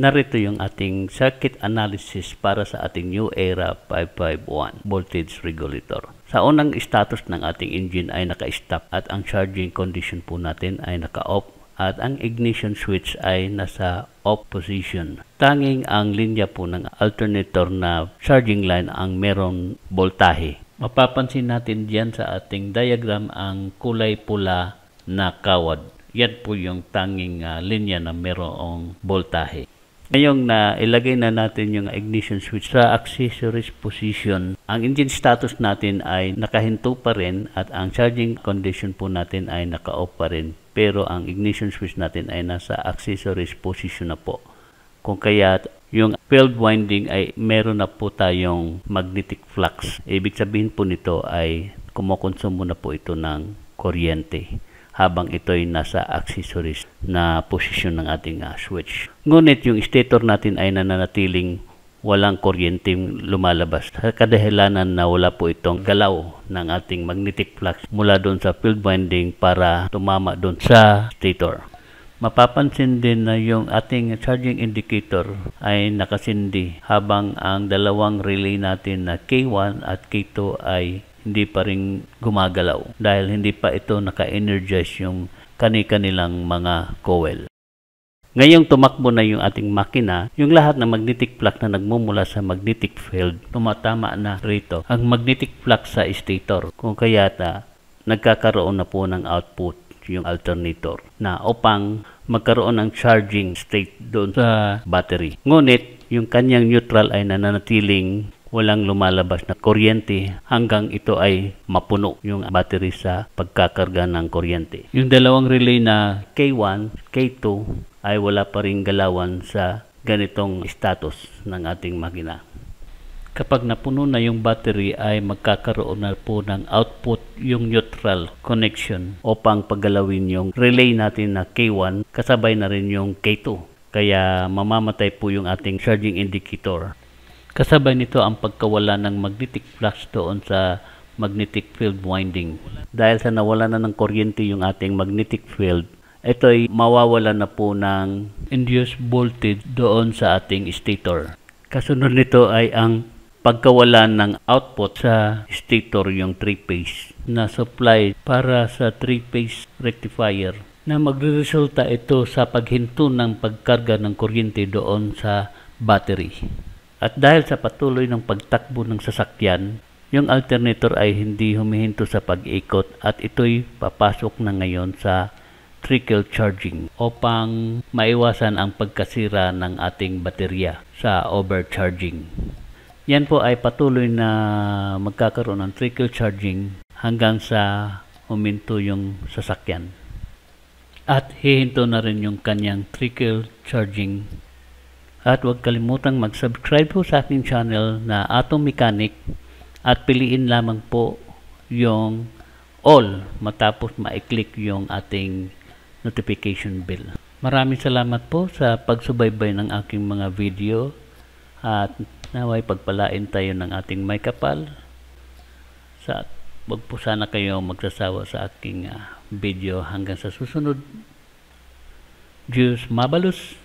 Narito yung ating circuit analysis para sa ating New Era 551 voltage regulator. Sa unang status ng ating engine ay naka-stop at ang charging condition po natin ay naka-off at ang ignition switch ay nasa off position. Tanging ang linya po ng alternator na charging line ang merong voltahe. Mapapansin natin diyan sa ating diagram ang kulay pula na kawad. Yan po yung tanging uh, linya na merong voltahe. Ngayong na ilagay na natin yung ignition switch sa accessories position, ang engine status natin ay nakahinto pa rin at ang charging condition po natin ay naka-off pa rin. Pero ang ignition switch natin ay nasa accessories position na po. Kung kaya yung field winding ay meron na po tayong magnetic flux. Ibig sabihin po nito ay kumokonsumo na po ito ng kuryente habang ito ay nasa accessories na posisyon ng ating uh, switch. Ngunit yung stator natin ay nananatiling walang kuryente lumalabas kadahilanan na wala po itong galaw ng ating magnetic flux mula doon sa field winding para tumama doon sa stator. Mapapansin din na yung ating charging indicator ay nakasindi habang ang dalawang relay natin na K1 at K2 ay hindi pa rin gumagalaw dahil hindi pa ito naka-energize yung kani-kanilang mga coil. Ngayong tumakbo na yung ating makina, yung lahat ng magnetic flux na nagmumula sa magnetic field, tumatama na rito ang magnetic flux sa stator. Kung kaya't nagkakaroon na po ng output yung alternator na upang magkaroon ng charging state doon sa battery. Ngunit, yung kanyang neutral ay nananatiling walang lumalabas na kuryente hanggang ito ay mapuno yung battery sa pagkakarga ng kuryente. Yung dalawang relay na K1, K2 ay wala pa rin galawan sa ganitong status ng ating makina. Kapag napuno na yung battery ay magkakaroon na po ng output yung neutral connection upang paggalawin yung relay natin na K1 kasabay na rin yung K2. Kaya mamamatay po yung ating charging indicator Kasabay nito ang pagkawala ng magnetic flux doon sa magnetic field winding. Dahil sa nawala na ng kuryente yung ating magnetic field, ito ay mawawala na po ng induced voltage doon sa ating stator. Kasunod nito ay ang pagkawala ng output sa stator yung 3-phase na supply para sa 3-phase rectifier na magreresulta ito sa paghinto ng pagkarga ng kuryente doon sa battery. At dahil sa patuloy ng pagtakbo ng sasakyan, yung alternator ay hindi humihinto sa pag-ikot at ito'y papasok na ngayon sa trickle charging upang maiwasan ang pagkasira ng ating baterya sa overcharging. Yan po ay patuloy na magkakaroon ng trickle charging hanggang sa huminto yung sasakyan. At hihinto na rin yung kanyang trickle charging at huwag kalimutang mag-subscribe po sa aking channel na Atom Mechanic at piliin lamang po yung all matapos ma-click yung ating notification bell. Maraming salamat po sa pagsubaybay ng aking mga video at naway pagpalain tayo ng ating may kapal. Sa, wag po sana kayo magsasawa sa aking uh, video hanggang sa susunod. Diyos mabalus!